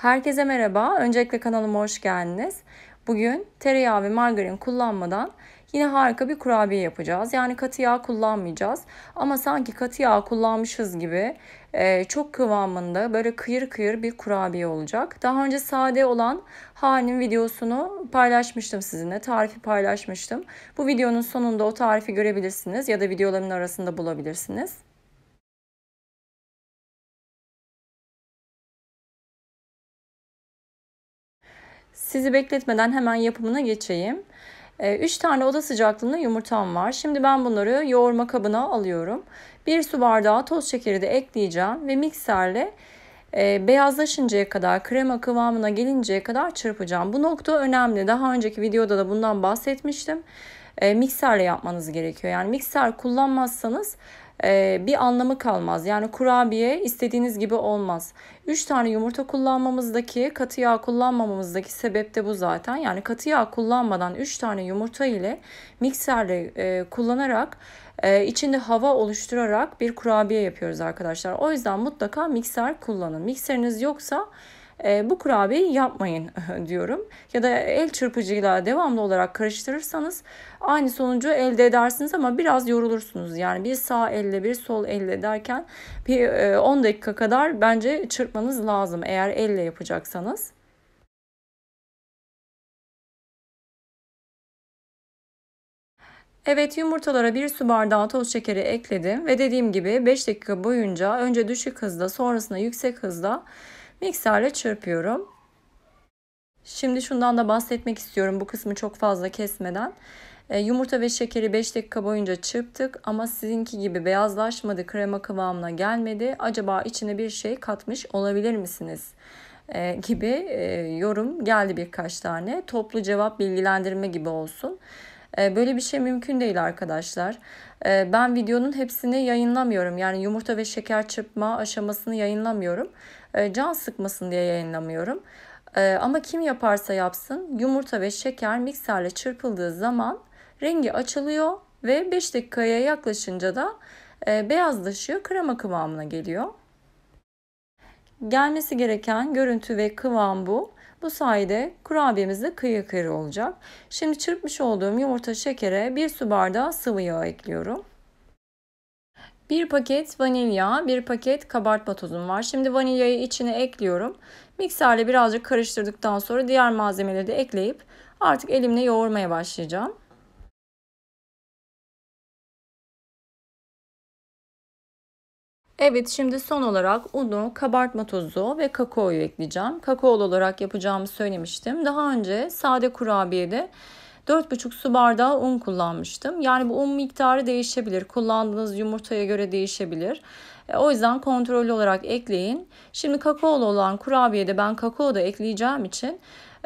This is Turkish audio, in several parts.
Herkese merhaba. Öncelikle kanalıma hoş geldiniz. Bugün tereyağı ve margarin kullanmadan yine harika bir kurabiye yapacağız. Yani katı yağ kullanmayacağız. Ama sanki katı yağ kullanmışız gibi e, çok kıvamında böyle kıyır kıyır bir kurabiye olacak. Daha önce sade olan halinin videosunu paylaşmıştım sizinle. Tarifi paylaşmıştım. Bu videonun sonunda o tarifi görebilirsiniz ya da videoların arasında bulabilirsiniz. Sizi bekletmeden hemen yapımına geçeyim. 3 ee, tane oda sıcaklığında yumurtam var. Şimdi ben bunları yoğurma kabına alıyorum. 1 su bardağı toz şekeri de ekleyeceğim ve mikserle e, beyazlaşıncaya kadar, krema kıvamına gelinceye kadar çırpacağım. Bu nokta önemli. Daha önceki videoda da bundan bahsetmiştim. E, mikserle yapmanız gerekiyor. Yani mikser kullanmazsanız e, bir anlamı kalmaz. Yani kurabiye istediğiniz gibi olmaz. 3 tane yumurta kullanmamızdaki katı yağ kullanmamamızdaki sebep de bu zaten. Yani katı yağ kullanmadan 3 tane yumurta ile mikserle e, kullanarak e, içinde hava oluşturarak bir kurabiye yapıyoruz arkadaşlar. O yüzden mutlaka mikser kullanın. Mikseriniz yoksa e, bu kurabiyeyi yapmayın diyorum. Ya da el çırpıcıyla devamlı olarak karıştırırsanız aynı sonucu elde edersiniz ama biraz yorulursunuz. Yani bir sağ elle bir sol elle derken bir e, 10 dakika kadar bence çırpmanız lazım eğer elle yapacaksanız. Evet yumurtalara bir su bardağı toz şekeri ekledim ve dediğim gibi 5 dakika boyunca önce düşük hızda sonrasında yüksek hızda mikserle çırpıyorum. Şimdi şundan da bahsetmek istiyorum bu kısmı çok fazla kesmeden. E, yumurta ve şekeri 5 dakika boyunca çırptık ama sizinki gibi beyazlaşmadı, krema kıvamına gelmedi. Acaba içine bir şey katmış olabilir misiniz? Ee, gibi e, yorum geldi birkaç tane. Toplu cevap bilgilendirme gibi olsun. Ee, böyle bir şey mümkün değil arkadaşlar. Ee, ben videonun hepsini yayınlamıyorum. Yani yumurta ve şeker çırpma aşamasını yayınlamıyorum. E, can sıkmasın diye yayınlamıyorum. E, ama kim yaparsa yapsın yumurta ve şeker mikserle çırpıldığı zaman rengi açılıyor ve 5 dakikaya yaklaşınca da e, beyazlaşıyor krema kıvamına geliyor. Gelmesi gereken görüntü ve kıvam bu. Bu sayede kurabiyemiz de kıyı kıyı olacak. Şimdi çırpmış olduğum yumurta şekere bir su bardağı sıvı yağ ekliyorum. Bir paket vanilya, bir paket kabartma tozum var. Şimdi vanilyayı içine ekliyorum. Mikserle birazcık karıştırdıktan sonra diğer malzemeleri de ekleyip artık elimle yoğurmaya başlayacağım. Evet şimdi son olarak unu, kabartma tozu ve kakaoyu ekleyeceğim. Kakaolu olarak yapacağımı söylemiştim. Daha önce sade kurabiyede 4,5 su bardağı un kullanmıştım. Yani bu un miktarı değişebilir. Kullandığınız yumurtaya göre değişebilir. E, o yüzden kontrollü olarak ekleyin. Şimdi kakaolu olan kurabiyede ben kakao da ekleyeceğim için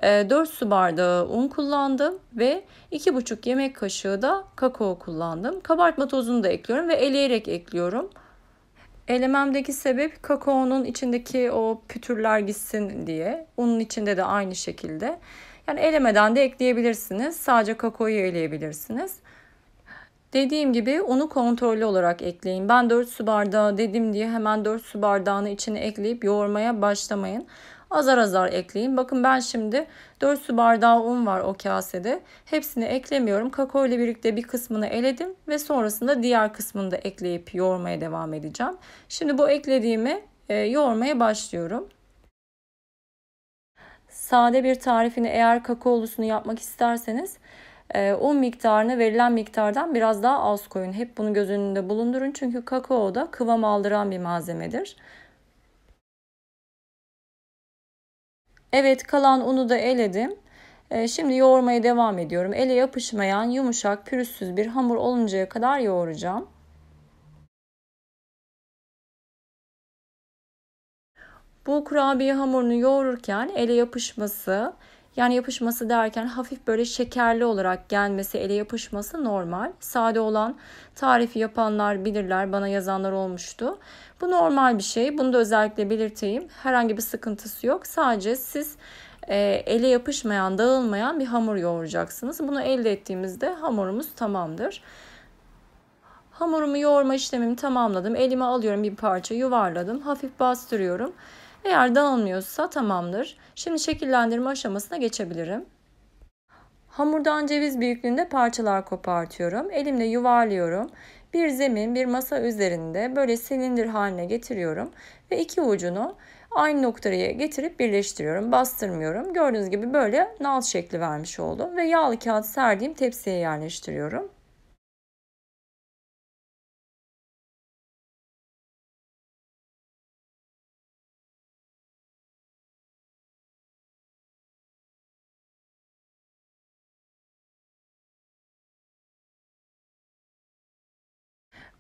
4 e, su bardağı un kullandım ve 2,5 yemek kaşığı da kakao kullandım. Kabartma tozunu da ekliyorum ve eleyerek ekliyorum. Elememdeki sebep kakaonun içindeki o pütürler gitsin diye. Unun içinde de aynı şekilde. Yani elemeden de ekleyebilirsiniz. Sadece kakaoyu eleyebilirsiniz. Dediğim gibi unu kontrollü olarak ekleyin. Ben 4 su bardağı dedim diye hemen 4 su bardağını içine ekleyip yoğurmaya başlamayın. Azar azar ekleyin. Bakın ben şimdi 4 su bardağı un var o kasede. Hepsini eklemiyorum. Kakao ile birlikte bir kısmını eledim ve sonrasında diğer kısmını da ekleyip yoğurmaya devam edeceğim. Şimdi bu eklediğimi e, yoğurmaya başlıyorum sade bir tarifini eğer kakaolusunu yapmak isterseniz un e, miktarını verilen miktardan biraz daha az koyun. Hep bunu göz önünde bulundurun çünkü kakao da kıvam aldıran bir malzemedir. Evet kalan unu da eledim. E, şimdi yoğurmaya devam ediyorum. Ele yapışmayan yumuşak pürüzsüz bir hamur oluncaya kadar yoğuracağım. Bu kurabiye hamurunu yoğururken ele yapışması yani yapışması derken hafif böyle şekerli olarak gelmesi, ele yapışması normal. Sade olan tarifi yapanlar bilirler, bana yazanlar olmuştu. Bu normal bir şey. Bunu da özellikle belirteyim. Herhangi bir sıkıntısı yok. Sadece siz e, ele yapışmayan, dağılmayan bir hamur yoğuracaksınız. Bunu elde ettiğimizde hamurumuz tamamdır. Hamurumu yoğurma işlemimi tamamladım. Elime alıyorum bir parça yuvarladım. Hafif bastırıyorum. Eğer dağılmıyorsa tamamdır. Şimdi şekillendirme aşamasına geçebilirim. Hamurdan ceviz büyüklüğünde parçalar kopartıyorum. Elimle yuvarlıyorum. Bir zemin, bir masa üzerinde böyle silindir haline getiriyorum ve iki ucunu aynı noktaya getirip birleştiriyorum. Bastırmıyorum. Gördüğünüz gibi böyle nal şekli vermiş oldum ve yağlı kağıt serdiğim tepsiye yerleştiriyorum.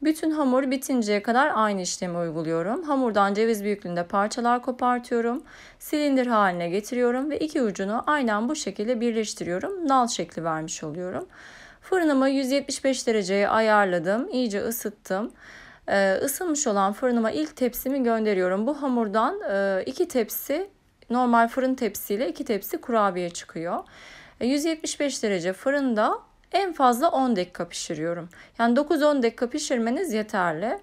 Bütün hamur bitinceye kadar aynı işlemi uyguluyorum. Hamurdan ceviz büyüklüğünde parçalar kopartıyorum. Silindir haline getiriyorum ve iki ucunu aynen bu şekilde birleştiriyorum. Nal şekli vermiş oluyorum. Fırınımı 175 dereceye ayarladım. İyice ısıttım. Ee, ısınmış olan fırınıma ilk tepsimi gönderiyorum. Bu hamurdan e, iki tepsi normal fırın tepsiyle iki tepsi kurabiye çıkıyor. E, 175 derece fırında en fazla 10 dakika pişiriyorum. Yani 9-10 dakika pişirmeniz yeterli.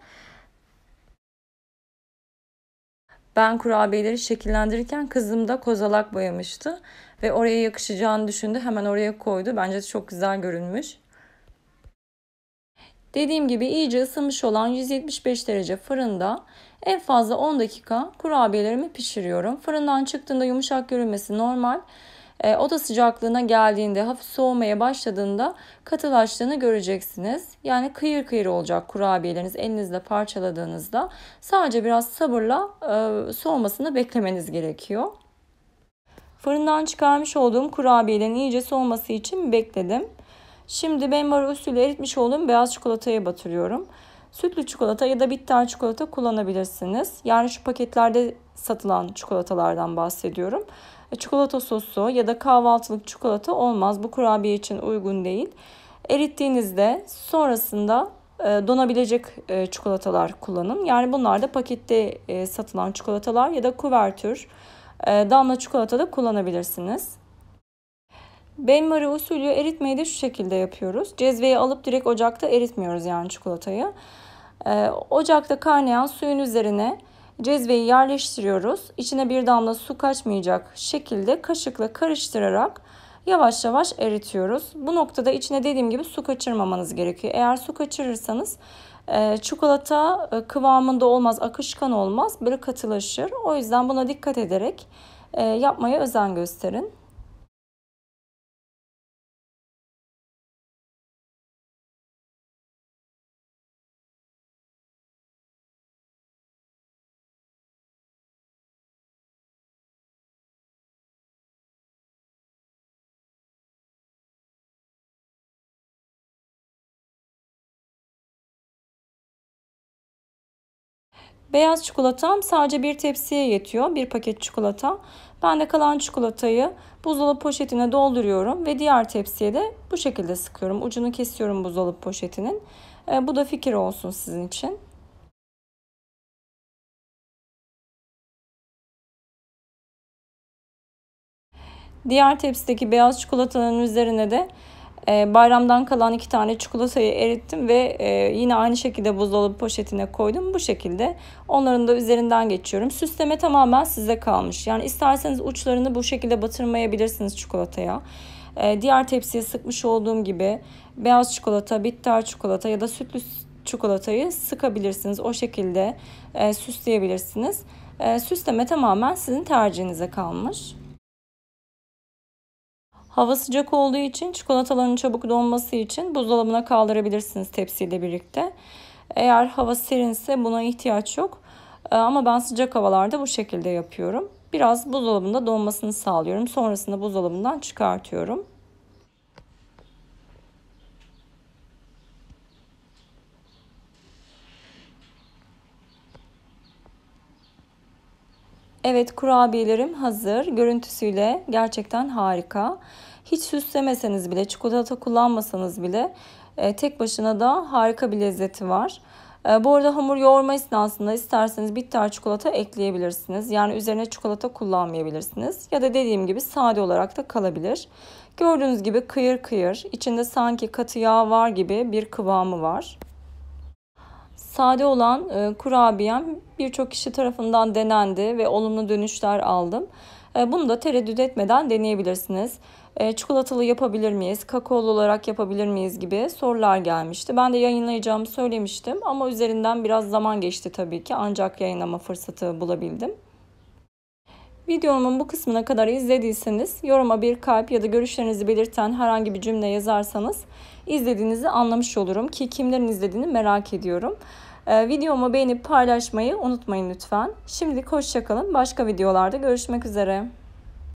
Ben kurabiyeleri şekillendirirken kızım da kozalak boyamıştı ve oraya yakışacağını düşündü. Hemen oraya koydu. Bence çok güzel görünmüş. Dediğim gibi iyice ısınmış olan 175 derece fırında en fazla 10 dakika kurabiyelerimi pişiriyorum. Fırından çıktığında yumuşak görünmesi normal. E, oda sıcaklığına geldiğinde hafif soğumaya başladığında katılaştığını göreceksiniz. Yani kıyır kıyır olacak kurabiyeleriniz elinizle parçaladığınızda. Sadece biraz sabırla e, soğumasını beklemeniz gerekiyor. Fırından çıkarmış olduğum kurabiyelerin iyice soğuması için bekledim. Şimdi benmari usulü eritmiş olduğum beyaz çikolataya batırıyorum. Sütlü çikolata ya da bitter çikolata kullanabilirsiniz. Yani şu paketlerde satılan çikolatalardan bahsediyorum. E, çikolata sosu ya da kahvaltılık çikolata olmaz. Bu kurabiye için uygun değil. Erittiğinizde sonrasında e, donabilecek e, çikolatalar kullanın. Yani bunlar da pakette satılan çikolatalar ya da kuvertür damla çikolata da kullanabilirsiniz. Benmari usulü eritmeyi de şu şekilde yapıyoruz. Cezveyi alıp direkt ocakta eritmiyoruz yani çikolatayı. Ee, ocakta kaynayan suyun üzerine cezveyi yerleştiriyoruz. İçine bir damla su kaçmayacak şekilde kaşıkla karıştırarak yavaş yavaş eritiyoruz. Bu noktada içine dediğim gibi su kaçırmamanız gerekiyor. Eğer su kaçırırsanız e, çikolata e, kıvamında olmaz, akışkan olmaz, böyle katılaşır. O yüzden buna dikkat ederek e, yapmaya özen gösterin. Beyaz çikolatam sadece bir tepsiye yetiyor. Bir paket çikolata. Ben de kalan çikolatayı buzdolabı poşetine dolduruyorum ve diğer tepsiye de bu şekilde sıkıyorum. Ucunu kesiyorum buzdolabı poşetinin. E, bu da fikir olsun sizin için. Diğer tepsideki beyaz çikolatanın üzerine de e, bayramdan kalan iki tane çikolatayı erittim ve e, yine aynı şekilde buzdolabı poşetine koydum. Bu şekilde onların da üzerinden geçiyorum. Süsleme tamamen size kalmış. Yani isterseniz uçlarını bu şekilde batırmayabilirsiniz çikolataya. E, diğer tepsiye sıkmış olduğum gibi beyaz çikolata, bitter çikolata ya da sütlü çikolatayı sıkabilirsiniz. O şekilde e, süsleyebilirsiniz. E, süsleme tamamen sizin tercihinize kalmış. Hava sıcak olduğu için çikolataların çabuk donması için buzdolabına kaldırabilirsiniz tepsiyle birlikte. Eğer hava serinse buna ihtiyaç yok. Ee, ama ben sıcak havalarda bu şekilde yapıyorum. Biraz buzdolabında donmasını sağlıyorum. Sonrasında buzdolabından çıkartıyorum. Evet kurabiyelerim hazır. Görüntüsüyle gerçekten harika. Hiç süslemeseniz bile, çikolata kullanmasanız bile e, tek başına da harika bir lezzeti var. E, bu arada hamur yoğurma esnasında isterseniz bitter çikolata ekleyebilirsiniz. Yani üzerine çikolata kullanmayabilirsiniz. Ya da dediğim gibi sade olarak da kalabilir. Gördüğünüz gibi kıyır kıyır, içinde sanki katı yağ var gibi bir kıvamı var. Sade olan e, kurabiyem birçok kişi tarafından denendi ve olumlu dönüşler aldım. E, bunu da tereddüt etmeden deneyebilirsiniz. E, çikolatalı yapabilir miyiz, kakaolu olarak yapabilir miyiz gibi sorular gelmişti. Ben de yayınlayacağımı söylemiştim ama üzerinden biraz zaman geçti tabii ki ancak yayınlama fırsatı bulabildim. Videomun bu kısmına kadar izlediyseniz yoruma bir kalp ya da görüşlerinizi belirten herhangi bir cümle yazarsanız izlediğinizi anlamış olurum ki kimlerin izlediğini merak ediyorum. Ee, videomu beğenip paylaşmayı unutmayın lütfen. Şimdilik hoşçakalın. Başka videolarda görüşmek üzere.